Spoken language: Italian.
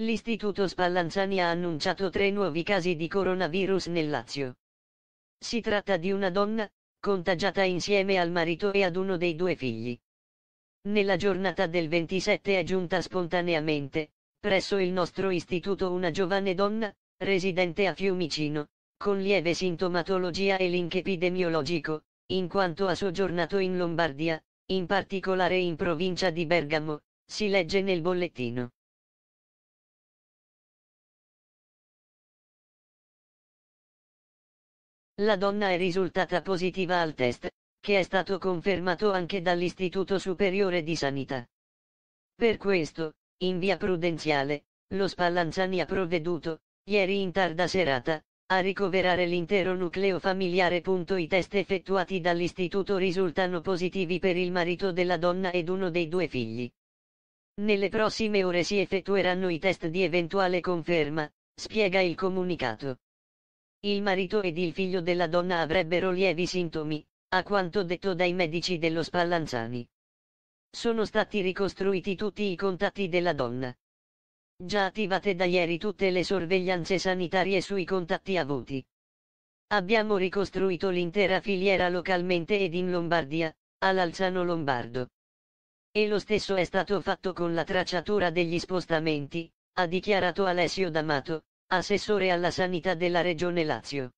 L'Istituto Spallanzani ha annunciato tre nuovi casi di coronavirus nel Lazio. Si tratta di una donna, contagiata insieme al marito e ad uno dei due figli. Nella giornata del 27 è giunta spontaneamente, presso il nostro istituto una giovane donna, residente a Fiumicino, con lieve sintomatologia e link epidemiologico, in quanto ha soggiornato in Lombardia, in particolare in provincia di Bergamo, si legge nel bollettino. La donna è risultata positiva al test, che è stato confermato anche dall'Istituto Superiore di Sanità. Per questo, in via prudenziale, lo Spallanzani ha provveduto, ieri in tarda serata, a ricoverare l'intero nucleo familiare. I test effettuati dall'istituto risultano positivi per il marito della donna ed uno dei due figli. Nelle prossime ore si effettueranno i test di eventuale conferma, spiega il comunicato. Il marito ed il figlio della donna avrebbero lievi sintomi, a quanto detto dai medici dello Spallanzani. Sono stati ricostruiti tutti i contatti della donna. Già attivate da ieri tutte le sorveglianze sanitarie sui contatti avuti. Abbiamo ricostruito l'intera filiera localmente ed in Lombardia, all'Alzano Lombardo. E lo stesso è stato fatto con la tracciatura degli spostamenti, ha dichiarato Alessio D'Amato, Assessore alla Sanità della Regione Lazio.